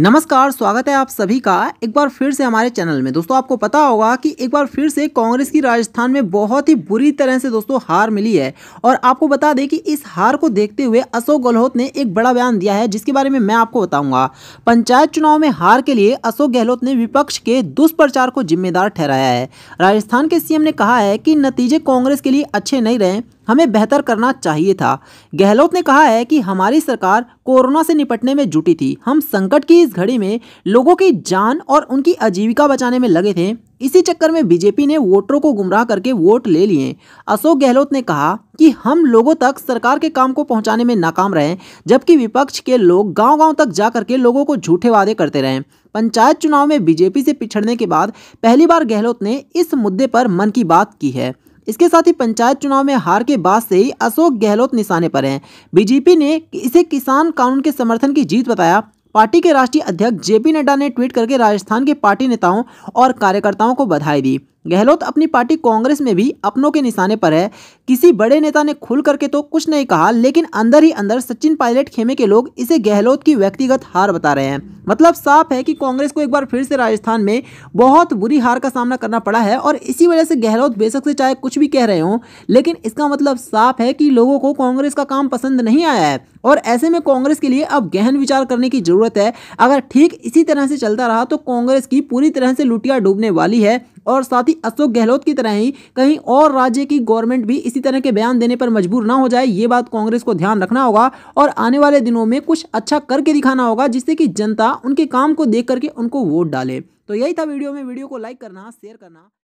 नमस्कार स्वागत है आप सभी का एक बार फिर से हमारे चैनल में दोस्तों आपको पता होगा कि एक बार फिर से कांग्रेस की राजस्थान में बहुत ही बुरी तरह से दोस्तों हार मिली है और आपको बता दें कि इस हार को देखते हुए अशोक गहलोत ने एक बड़ा बयान दिया है जिसके बारे में मैं आपको बताऊंगा पंचायत चुनाव में हार के लिए अशोक गहलोत ने विपक्ष के दुष्प्रचार को जिम्मेदार ठहराया है राजस्थान के सीएम ने कहा है कि नतीजे कांग्रेस के लिए अच्छे नहीं रहे हमें बेहतर करना चाहिए था गहलोत ने कहा है कि हमारी सरकार कोरोना से निपटने में जुटी थी हम संकट की इस घड़ी में लोगों की जान और उनकी आजीविका बचाने में लगे थे इसी चक्कर में बीजेपी ने वोटरों को गुमराह करके वोट ले लिए अशोक गहलोत ने कहा कि हम लोगों तक सरकार के काम को पहुंचाने में नाकाम रहे जबकि विपक्ष के लोग गांव-गांव तक जा करके लोगों को झूठे वादे करते रहे पंचायत चुनाव में बीजेपी से पिछड़ने के बाद पहली बार गहलोत ने इस मुद्दे पर मन की बात की है इसके साथ ही पंचायत चुनाव में हार के बाद से ही अशोक गहलोत निशाने पर हैं बीजेपी ने इसे किसान कानून के समर्थन की जीत बताया पार्टी के राष्ट्रीय अध्यक्ष जेपी नड्डा ने ट्वीट करके राजस्थान के पार्टी नेताओं और कार्यकर्ताओं को बधाई दी गहलोत अपनी पार्टी कांग्रेस में भी अपनों के निशाने पर है किसी बड़े नेता ने खुल करके तो कुछ नहीं कहा लेकिन अंदर ही अंदर सचिन पायलट खेमे के लोग इसे गहलोत की व्यक्तिगत हार बता रहे हैं मतलब साफ है कि कांग्रेस को एक बार फिर से राजस्थान में बहुत बुरी हार का सामना करना पड़ा है और इसी वजह से गहलोत बेशक से चाहे कुछ भी कह रहे हों लेकिन इसका मतलब साफ है कि लोगों को कांग्रेस का काम पसंद नहीं आया है और ऐसे में कांग्रेस के लिए अब गहन विचार करने की जरूरत है अगर ठीक इसी तरह से चलता रहा तो कांग्रेस की पूरी तरह से लुटिया डूबने वाली है और साथ ही अशोक गहलोत की तरह ही कहीं और राज्य की गवर्नमेंट भी इसी तरह के बयान देने पर मजबूर ना हो जाए ये बात कांग्रेस को ध्यान रखना होगा और आने वाले दिनों में कुछ अच्छा करके दिखाना होगा जिससे कि जनता उनके काम को देख करके उनको वोट डाले तो यही था वीडियो में वीडियो को लाइक करना शेयर करना